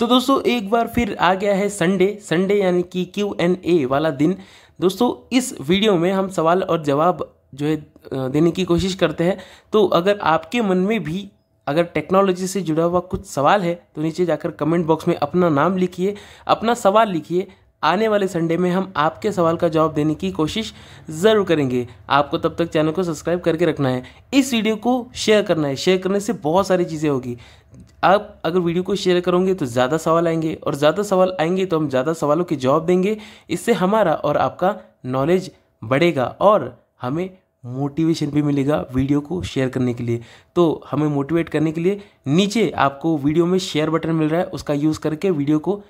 तो दोस्तों एक बार फिर आ गया है संडे संडे यानी कि क्यू एन ए वाला दिन दोस्तों इस वीडियो में हम सवाल और जवाब जो है देने की कोशिश करते हैं तो अगर आपके मन में भी अगर टेक्नोलॉजी से जुड़ा हुआ कुछ सवाल है तो नीचे जाकर कमेंट बॉक्स में अपना नाम लिखिए अपना सवाल लिखिए आने वाले संडे में हम आपके सवाल का जवाब देने की कोशिश ज़रूर करेंगे आपको तब तक चैनल को सब्सक्राइब करके रखना है इस वीडियो को शेयर करना है शेयर करने से बहुत सारी चीज़ें होगी आप अगर वीडियो को शेयर करोगे तो ज़्यादा सवाल आएंगे और ज़्यादा सवाल आएंगे तो हम ज़्यादा सवालों के जवाब देंगे इससे हमारा और आपका नॉलेज बढ़ेगा और हमें मोटिवेशन भी मिलेगा वीडियो को शेयर करने के लिए तो हमें मोटिवेट करने के लिए नीचे आपको वीडियो में शेयर बटन मिल रहा है उसका यूज़ करके वीडियो को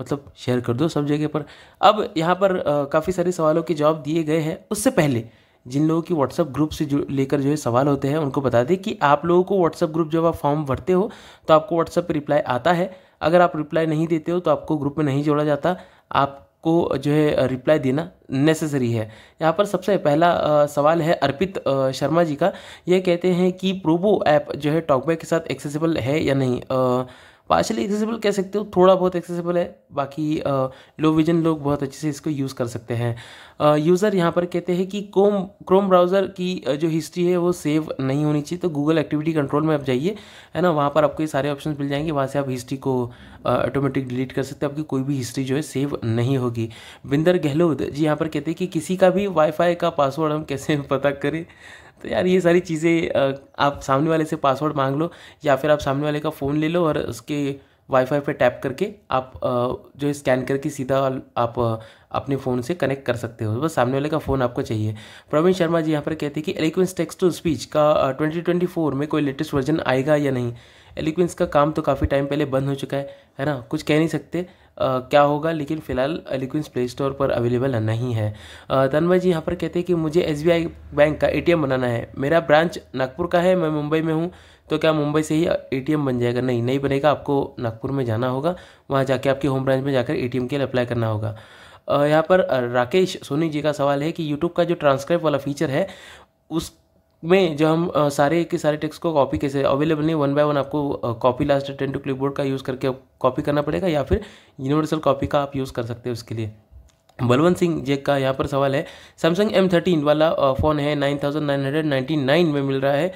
मतलब शेयर कर दो सब जगह पर अब यहाँ पर काफ़ी सारे सवालों के जवाब दिए गए हैं उससे पहले जिन लोगों की व्हाट्सअप ग्रुप से जो लेकर जो है सवाल होते हैं उनको बता दें कि आप लोगों को व्हाट्सअप ग्रुप जब आप फॉर्म भरते हो तो आपको व्हाट्सअप पर रिप्लाई आता है अगर आप रिप्लाई नहीं देते हो तो आपको ग्रुप में नहीं जोड़ा जाता आपको जो है रिप्लाई देना नेसेसरी है यहाँ पर सबसे पहला आ, सवाल है अर्पित आ, शर्मा जी का यह कहते हैं कि प्रोबो ऐप जो है टॉकबैक के साथ एक्सेसिबल है या नहीं आ, पार्शली एक्सेसिबल कह सकते हो थोड़ा बहुत एक्सेसिबल है बाकी लो विजन लोग बहुत अच्छे से इसको यूज़ कर सकते हैं यूज़र यहाँ पर कहते हैं कि क्रोम क्रोम ब्राउज़र की जो हिस्ट्री है वो सेव नहीं होनी चाहिए तो गूगल एक्टिविटी कंट्रोल में आप जाइए है ना वहाँ पर आपको ये सारे ऑप्शन मिल जाएंगे वहाँ से आप हिस्ट्री को ऑटोमेटिक डिलीट कर सकते हैं आपकी कोई भी हिस्ट्री जो है सेव नहीं होगी बिंदर गहलोत जी यहाँ पर कहते हैं कि किसी का भी वाईफाई का पासवर्ड हम कैसे पता करें तो यार ये सारी चीज़ें आप सामने वाले से पासवर्ड मांग लो या फिर आप सामने वाले का फ़ोन ले लो और उसके वाईफाई पे टैप करके आप जो है स्कैन करके सीधा आप अपने फ़ोन से कनेक्ट कर सकते हो बस सामने वाले का फ़ोन आपको चाहिए प्रवीण शर्मा जी यहाँ पर कहते हैं कि एलिक्वेंस टेक्स्ट टू स्पीच का 2024 में कोई लेटेस्ट वर्जन आएगा या नहीं एलिक्वेंस का काम तो काफ़ी टाइम पहले बंद हो चुका है है ना कुछ कह नहीं सकते क्या होगा लेकिन फ़िलहाल एलिक्विंस प्ले स्टोर पर अवेलेबल नहीं है तनवा जी यहाँ पर कहते हैं कि मुझे एस बैंक का ए बनाना है मेरा ब्रांच नागपुर का है मैं मुंबई में हूँ तो क्या मुंबई से ही एटीएम बन जाएगा नहीं नहीं बनेगा आपको नागपुर में जाना होगा वहाँ जाके आपके होम ब्रांच में जाकर एटीएम के लिए अप्लाई करना होगा यहाँ पर राकेश सोनी जी का सवाल है कि यूट्यूब का जो ट्रांसक्राइब वाला फीचर है उस में जो हम सारे के सारे टेक्स्ट को कॉपी कैसे अवेलेबल नहीं वन बाय वन आपको copy last ten to clipboard का यूज़ करके कॉपी करना पड़ेगा या फिर यूनिवर्सल कॉपी का आप यूज़ कर सकते हैं उसके लिए बलवंत सिंह जे का यहाँ पर सवाल है सैमसंग एम थर्टीन वाला फ़ोन है nine thousand nine hundred ninety nine में मिल रहा है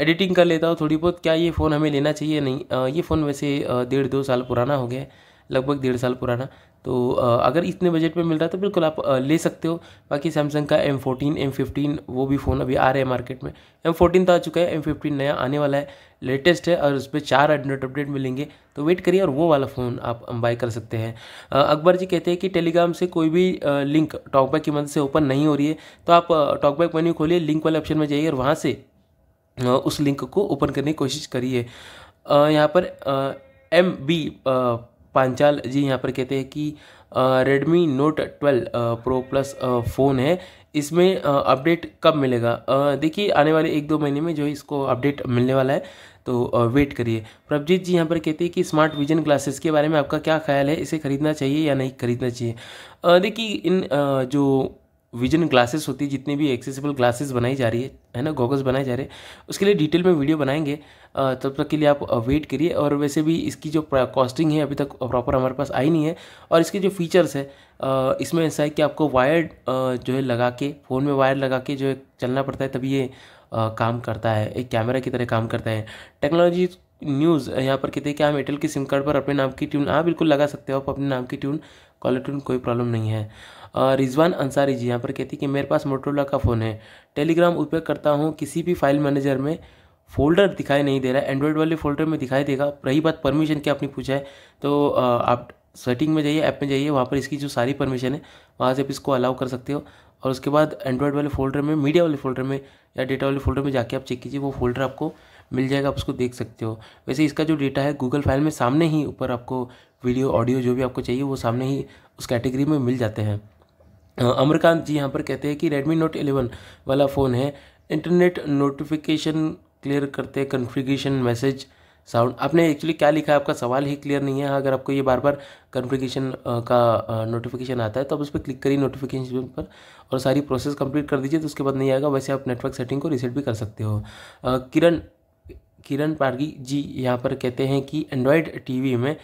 एडिटिंग कर लेता हूँ थोड़ी बहुत क्या ये फ़ोन हमें लेना चाहिए नहीं ये फ़ोन वैसे डेढ़ दो साल पुराना हो गया है लगभग डेढ़ साल पुराना तो अगर इतने बजट में मिल रहा है तो बिल्कुल आप ले सकते हो बाकी सैमसंग का एम फोर्टीन एम फिफ्टीन वो भी फ़ोन अभी आ रहे हैं मार्केट में एम फोर्टीन तो आ चुका है एम फिफ्टीन नया आने वाला है लेटेस्ट है और उस पर चार एडमेट अपडेट मिलेंगे तो वेट करिए और वो वाला फ़ोन आप बाय कर सकते हैं अकबर जी कहते हैं कि टेलीग्राम से कोई भी लिंक टॉकबैक की मदद से ओपन नहीं हो रही है तो आप टॉकबैक मेन्यू खोलिए लिंक वाले ऑप्शन में जाइए और वहाँ से उस लिंक को ओपन करने की कोशिश करिए यहाँ पर एम बी पांचाल जी यहाँ पर कहते हैं कि Redmi Note 12 Pro plus phone है इसमें अपडेट कब मिलेगा देखिए आने वाले एक दो महीने में जो है इसको अपडेट मिलने वाला है तो वेट करिए प्रभजीत जी यहाँ पर कहते हैं कि स्मार्ट विजन ग्लासेस के बारे में आपका क्या ख्याल है इसे ख़रीदना चाहिए या नहीं ख़रीदना चाहिए देखिए इन जो विजन ग्लासेस होती है जितनी भी एक्सेसिबल ग्लासेस बनाई जा रही है है ना गॉगल्स बनाए जा रहे हैं उसके लिए डिटेल में वीडियो बनाएंगे तब तक के लिए आप वेट करिए और वैसे भी इसकी जो कॉस्टिंग है अभी तक प्रॉपर हमारे पास आई नहीं है और इसके जो फीचर्स है इसमें ऐसा है कि आपको वायर जो है लगा के फ़ोन में वायर लगा के जो है चलना पड़ता है तभी ये काम करता है एक कैमरा की तरह काम करता है टेक्नोलॉजी न्यूज़ यहाँ पर कहते हैं कि आप एयरटेल के सिम कार्ड पर अपने नाम की ट्यून हाँ बिल्कुल लगा सकते हो आप अपने नाम की ट्यून कॉलर ट्यून कोई प्रॉब्लम नहीं है रिजवान अंसारी जी यहाँ पर कहती कि मेरे पास मोटरोला का फ़ोन है टेलीग्राम उपयोग करता हूँ किसी भी फाइल मैनेजर में फोल्डर दिखाई नहीं दे रहा है एंड्रॉयड वाले फोल्डर में दिखाई देगा रही बात परमिशन की आपने पूछा है तो आप सेटिंग में जाइए ऐप में जाइए वहाँ पर इसकी जो सारी परमिशन है वहाँ से आप इसको अलाउ कर सकते हो और उसके बाद एंड्रॉयड वाले फोल्डर में मीडिया वाले फोल्डर में या डेटा वाले फोल्डर में जाके आप चेक कीजिए वो फोल्डर आपको मिल जाएगा आप उसको देख सकते हो वैसे इसका जो डेटा है गूगल फाइल में सामने ही ऊपर आपको वीडियो ऑडियो जो भी आपको चाहिए वो सामने ही उस कैटेगरी में मिल जाते हैं अमरकांत जी यहाँ पर कहते हैं कि रेडमी नोट 11 वाला फ़ोन है इंटरनेट नोटिफिकेशन क्लियर करते कन्फिगेशन मैसेज साउंड आपने एक्चुअली क्या लिखा है आपका सवाल ही क्लियर नहीं है अगर आपको ये बार बार कन्फिगेशन का नोटिफिकेशन आता है तो आप उस पर क्लिक करिए नोटिफिकेशन पर और सारी प्रोसेस कंप्लीट कर दीजिए तो उसके बाद नहीं आएगा वैसे आप नेटवर्क सेटिंग को रिसेट भी कर सकते हो किरण किरण पारगी जी यहाँ पर कहते हैं कि एंड्रॉयड टी में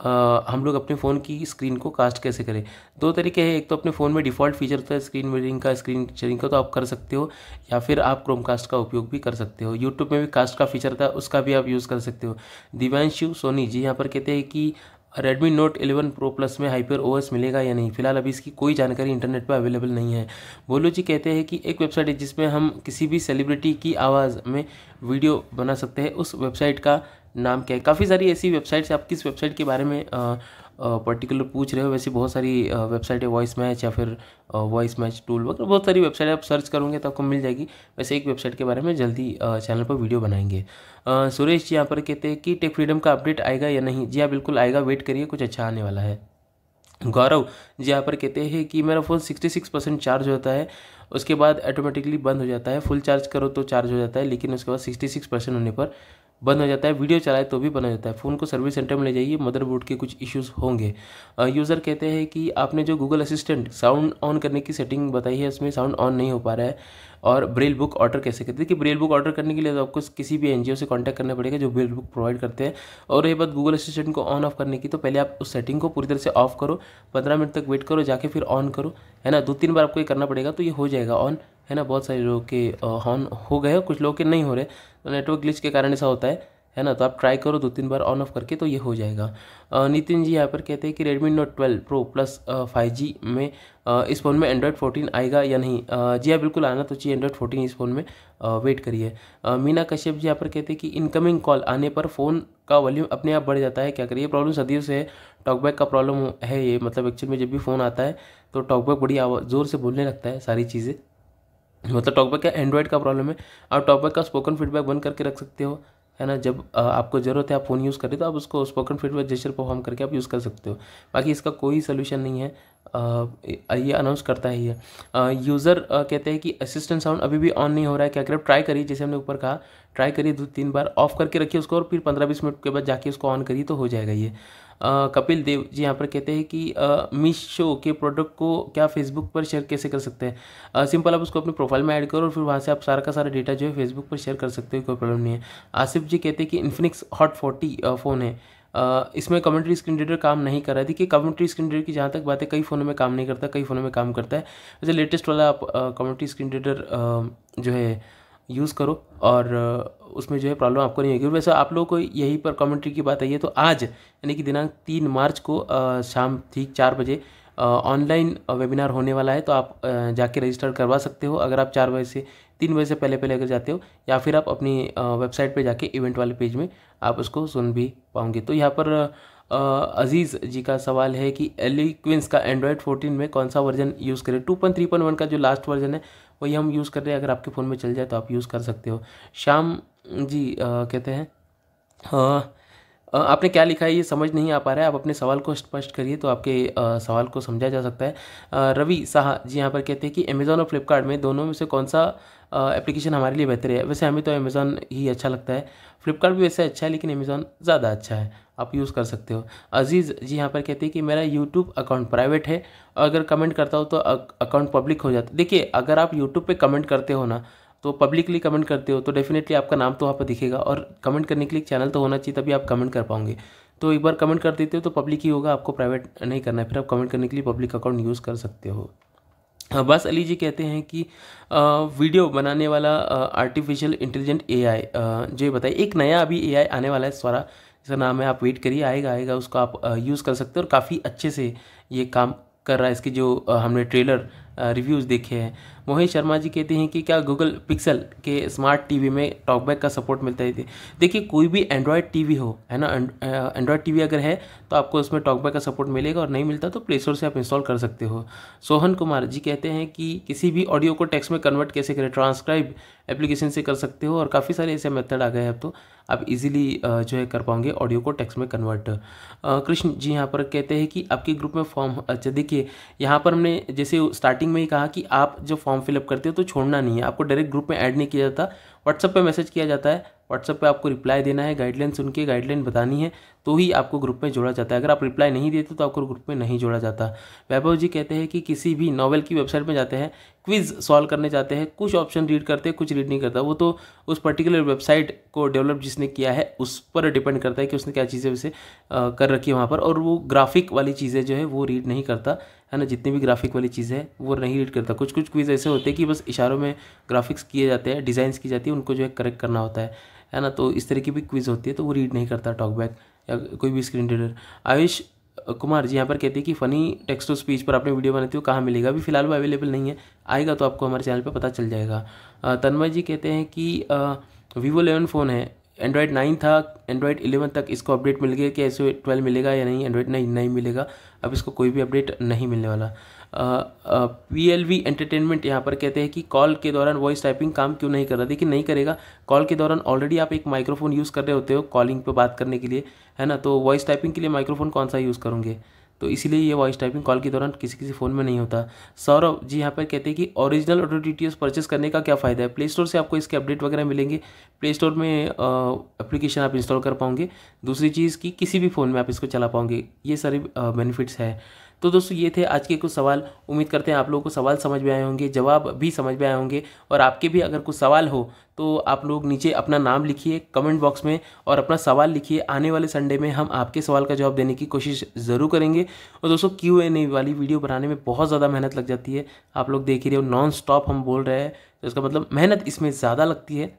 आ, हम लोग अपने फ़ोन की स्क्रीन को कास्ट कैसे करें दो तरीके हैं एक तो अपने फ़ोन में डिफ़ॉल्ट फीचर होता है स्क्रीन मिररिंग का स्क्रीन शेयरिंग का तो आप कर सकते हो या फिर आप क्रोम कास्ट का उपयोग भी कर सकते हो यूट्यूब में भी कास्ट का फीचर था उसका भी आप यूज़ कर सकते हो दिव्यांशु सोनी जी यहाँ पर कहते हैं कि रेडमी नोट 11 प्रो प्लस में हाइपर ओएस मिलेगा या नहीं फिलहाल अभी इसकी कोई जानकारी इंटरनेट पर अवेलेबल नहीं है बोलो जी कहते हैं कि एक वेबसाइट है जिसमें हम किसी भी सेलिब्रिटी की आवाज़ में वीडियो बना सकते हैं उस वेबसाइट का नाम क्या है काफ़ी सारी ऐसी वेबसाइट्स आप किस वेबसाइट के बारे में आ, पर्टिकुलर पूछ रहे हो वैसे बहुत सारी वेबसाइट है वॉइस मैच या फिर वॉइस मैच टूल वगैरह बहुत सारी वेबसाइट आप सर्च करोगे तो आपको मिल जाएगी वैसे एक वेबसाइट के बारे में जल्दी चैनल पर वीडियो बनाएंगे सुरेश जी यहाँ पर कहते हैं कि टेक फ्रीडम का अपडेट आएगा या नहीं जी हाँ बिल्कुल आएगा वेट करिए कुछ अच्छा आने वाला है गौरव जी यहाँ पर कहते हैं कि मेरा phone sixty six percent charge होता है उसके बाद ऑटोमेटिकली बंद हो जाता है फुल चार्ज करो तो चार्ज हो जाता है लेकिन उसके बाद सिक्सटी सिक्स परसेंट होने पर बंद हो जाता है वीडियो चलाए तो भी बंद हो जाता है फ़ोन को सर्विस सेंटर में ले जाइए मदरबोर्ड के कुछ इश्यूज होंगे यूज़र कहते हैं कि आपने जो गूगल असिस्टेंट साउंड ऑन करने की सेटिंग बताई है उसमें साउंड ऑन नहीं हो पा रहा है और ब्रेल बुक ऑर्डर कैसे करते हैं कि ब्रेल बुक ऑर्डर करने के लिए तो आपको किसी भी एनजीओ से कॉन्टैक्ट करना पड़ेगा जो ब्रेल बुक प्रोवाइड करते हैं और ये बात गूगल असिस्टेंट को ऑन ऑफ करने की तो पहले आप उस सेटिंग को पूरी तरह से ऑफ करो पंद्रह मिनट तक वेट करो जाके फिर ऑन करो है ना दो तीन बार आपको ये करना पड़ेगा तो ये हो जाएगा ऑन है ना बहुत सारे लोगों के ऑन हो गए कुछ लोगों के नहीं हो रहे तो नेटवर्क ग्लिच के कारण ऐसा होता है है ना तो आप ट्राई करो दो तीन बार ऑन ऑफ करके तो ये हो जाएगा नितिन जी यहाँ पर कहते हैं कि Redmi Note twelve Pro plus five G में इस फ़ोन में एंड्रॉयड 14 आएगा या नहीं जी हाँ बिल्कुल आना तो चाहिए एंड्रॉयड फोर्टीन इस फ़ोन में वेट करिए मीना कश्यप जी यहाँ पर कहते हैं कि इनकमिंग कॉल आने पर फ़ोन का वॉल्यूम अपने आप बढ़ जाता है क्या करिए प्रॉब्लम सदियों से है टॉकबैक का प्रॉब्लम है ये मतलब एक्चुअल में जब भी फ़ोन आता है तो टॉकबैक बड़ी ज़ोर से बोलने लगता है सारी चीज़ें मतलब टॉकबैक का एंड्रॉयड का प्रॉब्लम है आप टॉकबैक का स्पोकन फीडबैक बंद करके रख सकते हो है ना जब आपको ज़रूरत है आप फ़ोन यूज़ करें तो आप उसको spoken feed word gesture perform करके आप यूज़ कर सकते हो बाकी इसका कोई सोल्यूशन नहीं है ये अनाउंस करता ही है यूज़र कहते हैं कि असिस्टेंट साउंड अभी भी ऑन नहीं हो रहा है क्या करें ट्राई करिए जैसे हमने ऊपर कहा ट्राई करिए दो तीन बार ऑफ करके रखिए उसको और फिर पंद्रह बीस मिनट के बाद जाके उसको ऑन करिए तो हो जाएगा ये कपिल देव जी यहाँ पर कहते हैं कि मीशो के प्रोडक्ट को क्या फेसबुक पर शेयर कैसे कर सकते हैं सिंपल आप उसको अपने प्रोफाइल में ऐड करो और फिर वहाँ से आप सारा का सारा डेटा जो है फेसबुक पर शेयर कर सकते हो कोई प्रॉब्लम नहीं है आसिफ जी कहते हैं कि इन्फिनिक्स हॉट फोर्टी फ़ोन है इसमें कमेंट्री स्क्रीन रीडर काम नहीं कर रहा है देखिए कमेंट्री स्क्रीन रीडर की जहाँ तक बात है कई फ़ोनों में काम नहीं करता कई फ़ोनों में काम करता है वैसे लेटेस्ट वाला आप कमेंट्री स्क्रीन रीडर जो है यूज़ करो और उसमें जो है प्रॉब्लम आपको नहीं होगी वैसे आप लोगों को यहीं पर कमेंट्री की बात आई है तो आज यानी कि दिनांक तीन मार्च को शाम ठीक चार बजे ऑनलाइन वेबिनार होने वाला है तो आप जाके रजिस्टर करवा सकते हो अगर आप चार बजे से तीन बजे से पहले पहले अगर जाते हो या फिर आप अपनी वेबसाइट पे जाके इवेंट वाले पेज में आप उसको सुन भी पाओगे तो यहाँ पर अजीज़ जी का सवाल है कि एलिक्विंस का एंड्रॉयड 14 में कौन सा वर्जन यूज़ करें two point three point one का जो लास्ट वर्जन है वही हम यूज़ कर रहे हैं अगर आपके फ़ोन में चल जाए तो आप यूज़ कर सकते हो शाम जी आ, कहते हैं आपने क्या लिखा है ये समझ नहीं आ पा रहा है आप अपने सवाल को स्पष्ट करिए तो आपके आ, सवाल को समझा जा सकता है रवि साह जी यहाँ पर कहते हैं कि अमेज़ॉन और फ्लिपकार्ट में दोनों में से कौन सा एप्लीकेशन हमारे लिए बेहतर है वैसे हमें तो अमेज़ॉन ही अच्छा लगता है फ्लिपकार्ट भी वैसे अच्छा है लेकिन अमेज़ॉन ज़्यादा अच्छा है आप यूज़ कर सकते हो अजीज़ जी यहाँ पर कहते हैं कि मेरा यूट्यूब अकाउंट प्राइवेट है और अगर कमेंट करता हो तो अकाउंट पब्लिक हो जाता है देखिए अगर आप यूट्यूब पर कमेंट करते हो ना तो पब्लिकली कमेंट करते हो तो डेफिनेटली आपका नाम तो वहाँ पर दिखेगा और कमेंट करने के लिए चैनल तो होना चाहिए तभी आप कमेंट कर पाओगे तो एक बार कमेंट कर देते हो तो पब्लिक ही होगा आपको प्राइवेट नहीं करना है फिर आप कमेंट करने के लिए पब्लिक अकाउंट यूज़ कर सकते हो हाँ, बस अली जी कहते हैं कि वीडियो बनाने वाला आर्टिफिशियल इंटेलिजेंट आई जो ये बताइए एक नया अभी आई आने वाला है सारा जिसका नाम है आप वेट करिए आएगा आएगा उसको आप यूज़ कर सकते हो और काफ़ी अच्छे से ये काम कर रहा है इसकी जो हमने ट्रेलर रिव्यूज़ देखे हैं मोहित शर्मा जी कहते हैं कि क्या गूगल पिक्सल के स्मार्ट टीवी में टॉकबैक का सपोर्ट मिलता है देखिए कोई भी एंड्रॉयड टीवी हो है ना एंड्रॉयड टीवी अगर है तो आपको उसमें टॉकबैक का सपोर्ट मिलेगा और नहीं मिलता तो प्ले स्टोर से आप इंस्टॉल कर सकते हो सोहन कुमार जी कहते हैं कि किसी भी ऑडियो को टेक्स्ट में कन्वर्ट कैसे करें ट्रांसक्राइब एप्लीकेशन से कर सकते हो और काफ़ी सारे ऐसे मेथड आ गए हैं अब तो आप इजीली जो है कर पाओगे ऑडियो को टेक्स्ट में कन्वर्ट कृष्ण जी यहाँ पर कहते हैं कि आपके ग्रुप में फॉर्म अच्छा देखिए यहाँ पर हमने जैसे स्टार्टिंग स्टार्टिंग में ही कहा कि आप जब फॉर्म फिलअप करते हो तो छोड़ना नहीं है आपको डायरेक्ट ग्रुप में ऐड नहीं किया जाता व्हाट्सअप पे मैसेज किया जाता है व्हाट्सएप पे आपको रिप्लाई देना है गाइडलाइन सुन के गाइडलाइन बतानी है तो ही आपको ग्रुप में जोड़ा जाता है अगर आप रिप्लाई नहीं देते तो आपको ग्रुप में नहीं जोड़ा जाता वैभव जी कहते हैं कि किसी भी नॉवल की वेबसाइट में जाते हैं क्विज सॉल्व करने जाते हैं कुछ ऑप्शन रीड करते हैं कुछ रीड नहीं करता वो तो उस पर्टिकुलर वेबसाइट को डेवलप जिसने किया है उस पर डिपेंड करता है कि उसने क्या चीज़ें उसे कर रखी है वहाँ पर और वो ग्राफिक वाली चीज़ें जो है वो रीड नहीं करता है ना जितनी भी ग्राफिक वाली चीज़ें हैं वो नहीं रीड करता कुछ कुछ क्विज़ ऐसे होते हैं कि बस इशारों में ग्राफिक्स किए जाते हैं डिज़ाइंस की जाती है उनको जो है करेक्ट करना होता है है ना तो इस तरह की भी क्विज़ होती है तो वो रीड नहीं करता टॉकबैक या कोई भी स्क्रीन रीडर आयुष कुमार जी यहाँ पर कहते हैं कि फ़नी टेक्स्ट टू स्पीच पर आपने वीडियो बनाती हो कहाँ मिलेगा अभी फिलहाल वो अवेलेबल नहीं है आएगा तो आपको हमारे चैनल पर पता चल जाएगा तन्मय जी कहते हैं कि वीवो इलेवन फ़ोन है एंड्रॉयड नाइन था एंड्रॉयड इलेवन तक इसको अपडेट मिल गया कि ऐसे ट्वेल्व मिलेगा या नहीं एंड्रॉयड नाइन नहीं मिलेगा अब इसको कोई भी अपडेट नहीं मिलने वाला पी एल वी एंटरटेनमेंट यहाँ पर कहते हैं कि कॉल के दौरान वॉइस टाइपिंग काम क्यों नहीं कर रहा देखिए नहीं करेगा कॉल के दौरान ऑलरेडी आप एक माइक्रोफोन यूज़ कर रहे होते हो कॉलिंग पे बात करने के लिए है ना तो वॉइस टाइपिंग के लिए माइक्रोफोन कौन सा यूज़ करूँगे तो इसीलिए ये वॉइस टाइपिंग कॉल के दौरान किसी किसी फ़ोन में नहीं होता सौरभ जी यहाँ पर कहते हैं कि original auto D T purchase करने का क्या फ़ायदा है प्ले स्टोर से आपको इसके अपडेट वगैरह मिलेंगे प्ले स्टोर में एप्लीकेशन आप इंस्टॉल कर पाओगे दूसरी चीज़ कि किसी भी फ़ोन में आप इसको चला पाओगे ये सारी बेनिफिट्स है तो दोस्तों ये थे आज के कुछ सवाल उम्मीद करते हैं आप लोगों को सवाल समझ में आए होंगे जवाब भी समझ में आए होंगे और आपके भी अगर कुछ सवाल हो तो आप लोग नीचे अपना नाम लिखिए कमेंट बॉक्स में और अपना सवाल लिखिए आने वाले संडे में हम आपके सवाल का जवाब देने की कोशिश ज़रूर करेंगे और दोस्तों क्यू एन ए वाली वीडियो बनाने में बहुत ज़्यादा मेहनत लग जाती है आप लोग देख ही रहे हो नॉन स्टॉप हम बोल रहे हैं तो इसका मतलब मेहनत इसमें ज़्यादा लगती है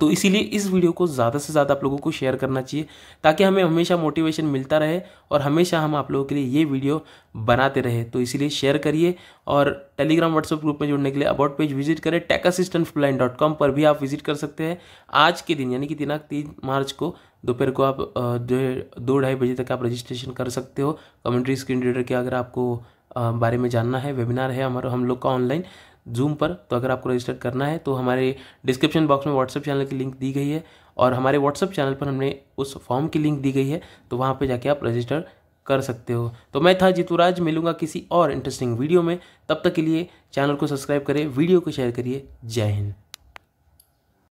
तो इसीलिए इस वीडियो को ज़्यादा से ज़्यादा आप लोगों को शेयर करना चाहिए ताकि हमें हमेशा मोटिवेशन मिलता रहे और हमेशा हम आप लोगों के लिए ये वीडियो बनाते रहे तो इसीलिए शेयर करिए और टेलीग्राम व्हाट्सएप ग्रुप में जुड़ने के लिए अबाउट पेज विजिट करें टेक असिस्टेंट फ्लाइन डॉट कॉम पर भी आप विजिट कर सकते हैं आज के दिन यानी कि दिनांक तीन मार्च को दोपहर को आप जो है दो ढाई बजे तक आप रजिस्ट्रेशन कर सकते हो कमेंट्री स्क्रीन रीडर के अगर आपको बारे में जानना है वेबिनार है हमारा हम लोग का ऑनलाइन जूम पर तो अगर आपको रजिस्टर करना है तो हमारे डिस्क्रिप्शन बॉक्स में व्हाट्सअप चैनल की लिंक दी गई है और हमारे व्हाट्सअप चैनल पर हमने उस फॉर्म की लिंक दी गई है तो वहाँ पर जाके आप रजिस्टर कर सकते हो तो मैं था जीतुराज मिलूंगा किसी और इंटरेस्टिंग वीडियो में तब तक के लिए चैनल को सब्सक्राइब करें वीडियो को शेयर करिए जय हिंद